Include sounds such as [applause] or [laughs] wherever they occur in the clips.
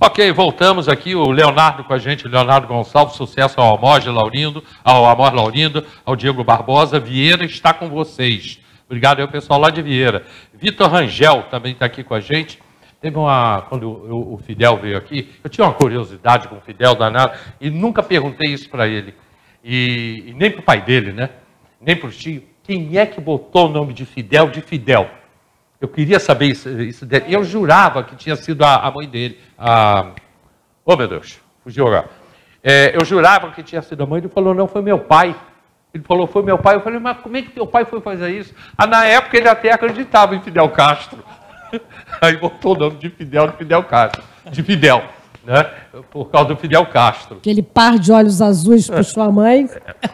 Ok, voltamos aqui, o Leonardo com a gente, Leonardo Gonçalves, sucesso ao Amor Laurindo, ao Amor Laurindo, ao Diego Barbosa, Vieira está com vocês. Obrigado aí, pessoal lá de Vieira. Vitor Rangel também está aqui com a gente. Teve uma. Quando o, o Fidel veio aqui, eu tinha uma curiosidade com o Fidel danado e nunca perguntei isso para ele. E, e nem para o pai dele, né? Nem para o tio. Quem é que botou o nome de Fidel de Fidel? Eu queria saber isso, isso dele. Eu jurava que tinha sido a, a mãe dele. A... Oh, meu Deus, fugiu agora. É, eu jurava que tinha sido a mãe. Ele falou, não, foi meu pai. Ele falou, foi meu pai. Eu falei, mas como é que teu pai foi fazer isso? Ah, na época ele até acreditava em Fidel Castro. [laughs] Aí botou o nome de Fidel, de Fidel Castro. De Fidel. Né? Por causa do Fidel Castro. Aquele par de olhos azuis para é. sua mãe. É.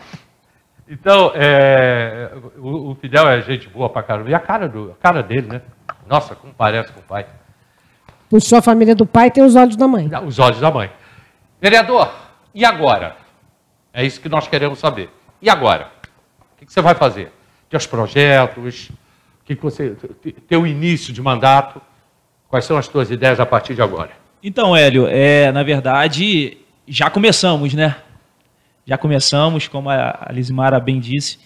Então, é, o, o, Fidel é gente boa pra caramba. E a cara, do, a cara dele, né? Nossa, como parece com o pai. Por sua família do pai tem os olhos da mãe. Os olhos da mãe. Vereador, e agora? É isso que nós queremos saber. E agora? O que você vai fazer? Teus projetos, que você, teu início de mandato, quais são as tuas ideias a partir de agora? Então, Hélio, é, na verdade, já começamos, né? Já começamos, como a Lizimara bem disse,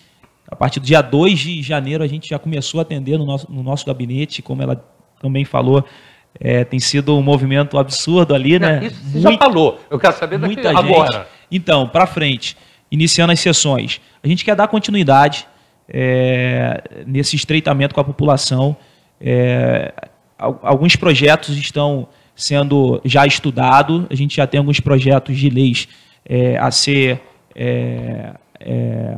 a partir do dia 2 de janeiro a gente já começou a atender no nosso, no nosso gabinete, como ela também falou, é, tem sido um movimento absurdo ali, né? Isso você já falou, eu quero saber daqui muita agora. Gente. Então, para frente, iniciando as sessões, a gente quer dar continuidade é, nesse estreitamento com a população. É, alguns projetos estão sendo já estudados, a gente já tem alguns projetos de leis é, a ser é, é,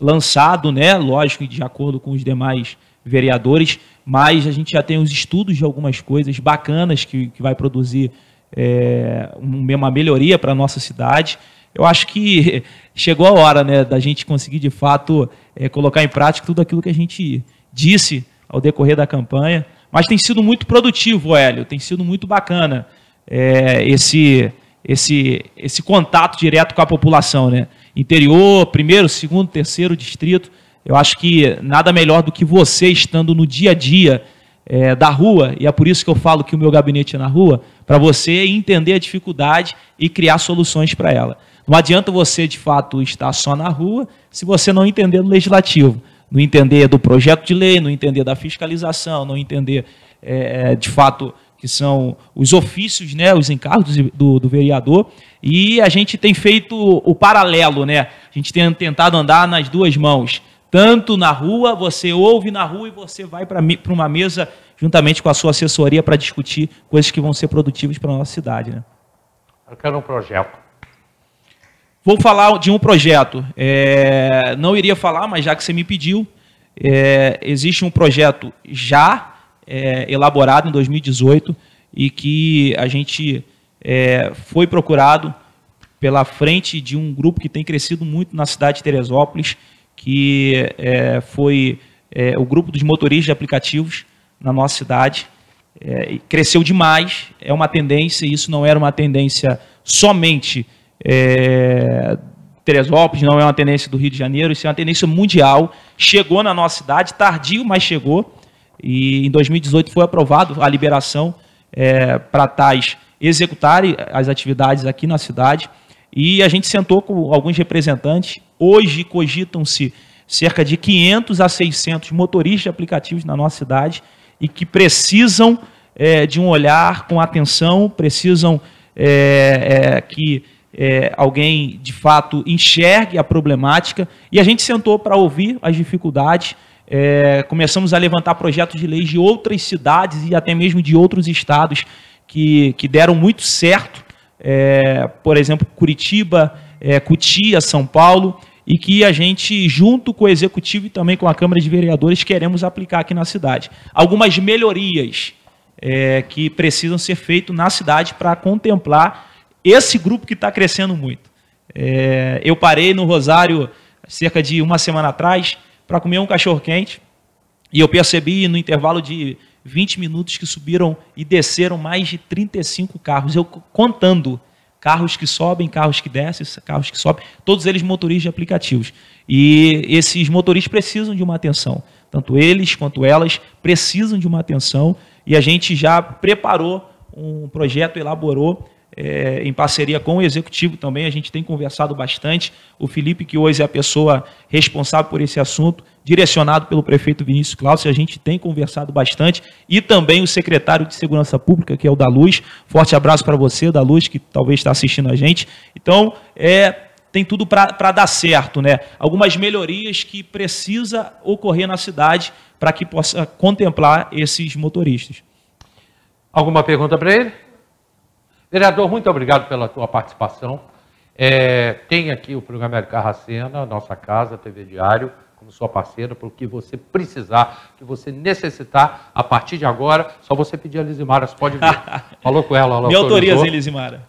lançado, né? Lógico, de acordo com os demais vereadores, mas a gente já tem os estudos de algumas coisas bacanas que, que vai produzir é, uma melhoria para a nossa cidade. Eu acho que [laughs] chegou a hora né, da gente conseguir, de fato, é, colocar em prática tudo aquilo que a gente disse ao decorrer da campanha. Mas tem sido muito produtivo, Hélio, tem sido muito bacana é, esse esse, esse contato direto com a população, né? Interior, primeiro, segundo, terceiro distrito. Eu acho que nada melhor do que você estando no dia a dia é, da rua, e é por isso que eu falo que o meu gabinete é na rua, para você entender a dificuldade e criar soluções para ela. Não adianta você, de fato, estar só na rua se você não entender do legislativo, não entender do projeto de lei, não entender da fiscalização, não entender, é, é de fato, que são os ofícios, né, os encargos do, do, vereador, e a gente tem feito o paralelo, né? A gente tem tentado andar nas duas mãos, tanto na rua, você ouve na rua e você vai para uma mesa juntamente com a sua assessoria para discutir coisas que vão ser produtivas para a nossa cidade, né? Eu quero um projeto. Vou falar de um projeto. É, não iria falar, mas já que você me pediu, é, existe um projeto já é, elaborado em 2018 e que a gente é, foi procurado pela frente de um grupo que tem crescido muito na cidade de Teresópolis, que é, foi é, o grupo dos motoristas de aplicativos na nossa cidade. É, cresceu demais, é uma tendência, e isso não era uma tendência somente é, Teresópolis, não é uma tendência do Rio de Janeiro, isso é uma tendência mundial. Chegou na nossa cidade, tardio, mas chegou. E em 2018 foi aprovado a liberação é, para tais executarem as atividades aqui na cidade. E a gente sentou com alguns representantes. Hoje cogitam-se cerca de 500 a 600 motoristas de aplicativos na nossa cidade e que precisam é, de um olhar com atenção, precisam é, é, que é, alguém de fato enxergue a problemática. E a gente sentou para ouvir as dificuldades é, começamos a levantar projetos de leis de outras cidades e até mesmo de outros estados que, que deram muito certo, é, por exemplo, Curitiba, é, Cutia, São Paulo, e que a gente, junto com o Executivo e também com a Câmara de Vereadores, queremos aplicar aqui na cidade. Algumas melhorias é, que precisam ser feitas na cidade para contemplar esse grupo que está crescendo muito. É, eu parei no Rosário cerca de uma semana atrás, para comer um cachorro quente. E eu percebi no intervalo de 20 minutos que subiram e desceram mais de 35 carros. Eu contando carros que sobem, carros que descem, carros que sobem, todos eles motoristas de aplicativos. E esses motoristas precisam de uma atenção. Tanto eles quanto elas precisam de uma atenção. E a gente já preparou um projeto, elaborou é, em parceria com o executivo também, a gente tem conversado bastante. O Felipe, que hoje é a pessoa responsável por esse assunto, direcionado pelo prefeito Vinícius Cláudio, a gente tem conversado bastante. E também o secretário de Segurança Pública, que é o da Luz. Forte abraço para você, da Luz, que talvez está assistindo a gente. Então, é, tem tudo para dar certo, né? Algumas melhorias que precisa ocorrer na cidade para que possa contemplar esses motoristas. Alguma pergunta para ele? Vereador, muito obrigado pela tua participação. É, tem aqui o programa Érica Racena, nossa casa, TV Diário, como sua parceira, para o que você precisar, que você necessitar, a partir de agora, só você pedir a Lizimara, você pode vir. [laughs] Falou com ela. ela Me autoriza, hein, Lizimara?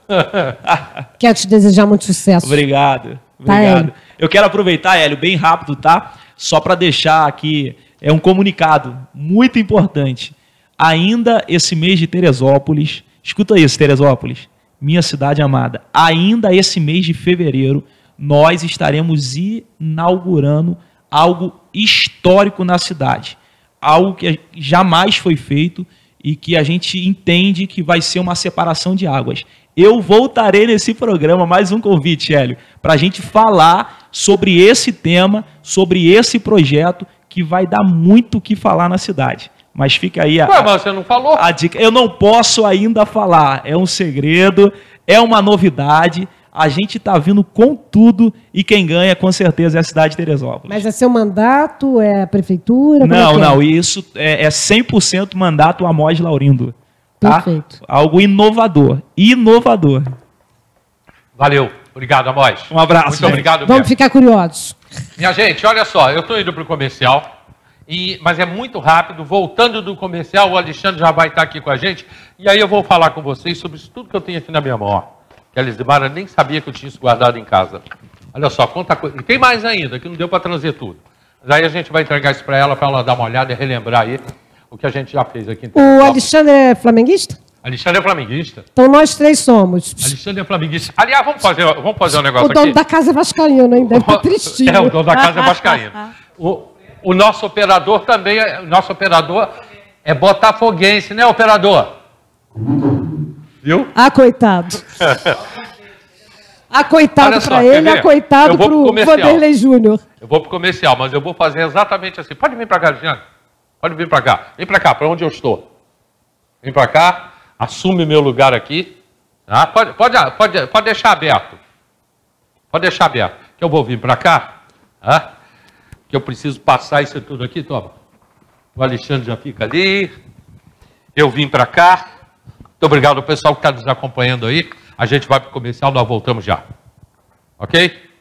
[laughs] quero te desejar muito sucesso. Obrigado, tá, obrigado. Tá, Eu quero aproveitar, Hélio, bem rápido, tá? Só para deixar aqui, é um comunicado muito importante. Ainda esse mês de Teresópolis Escuta isso, Teresópolis, minha cidade amada. Ainda esse mês de fevereiro, nós estaremos inaugurando algo histórico na cidade. Algo que jamais foi feito e que a gente entende que vai ser uma separação de águas. Eu voltarei nesse programa, mais um convite, Hélio, para a gente falar sobre esse tema, sobre esse projeto que vai dar muito o que falar na cidade. Mas fica aí a, Ué, mas você não falou. a dica. Eu não posso ainda falar. É um segredo, é uma novidade. A gente está vindo com tudo e quem ganha, com certeza, é a cidade de Teresópolis. Mas é seu mandato? É a prefeitura? Não, é não. É? Isso é, é 100% mandato Amós Laurindo. Tá? Perfeito. Algo inovador. Inovador. Valeu. Obrigado, Amós. Um abraço. Muito gente. Né? obrigado. Vamos mesmo. ficar curiosos. Minha gente, olha só. Eu estou indo para o comercial. E, mas é muito rápido. Voltando do comercial, o Alexandre já vai estar aqui com a gente. E aí eu vou falar com vocês sobre isso tudo que eu tenho aqui na minha mão. Que a Lisbara nem sabia que eu tinha isso guardado em casa. Olha só, quanta coisa. E tem mais ainda, que não deu para trazer tudo. Mas aí a gente vai entregar isso para ela, para ela dar uma olhada e relembrar aí o que a gente já fez aqui. O Alexandre é flamenguista? Alexandre é flamenguista. Então nós três somos. Alexandre é flamenguista. Aliás, vamos fazer, vamos fazer um negócio aqui. O dono aqui. da casa é vascaíno Deve estar [laughs] tá tristinho. É, o dono da casa é vascaíno. o, [laughs] O nosso operador também, é, o nosso operador é botafoguense, né, operador? Viu? Ah, coitado. ah, coitado para ele, ah, coitado para o Vanderlei Júnior. Eu vou para o comercial, mas eu vou fazer exatamente assim. Pode vir para cá, Luciano. Pode vir para cá. Vem para cá, para onde eu estou. Vem para cá, assume meu lugar aqui. Ah, pode, pode, pode, pode deixar aberto. Pode deixar aberto. Que eu vou vir para cá. Ah, que eu preciso passar isso tudo aqui, toma. O Alexandre já fica ali. Eu vim para cá. Muito obrigado ao pessoal que está nos acompanhando aí. A gente vai para o comercial, nós voltamos já. Ok?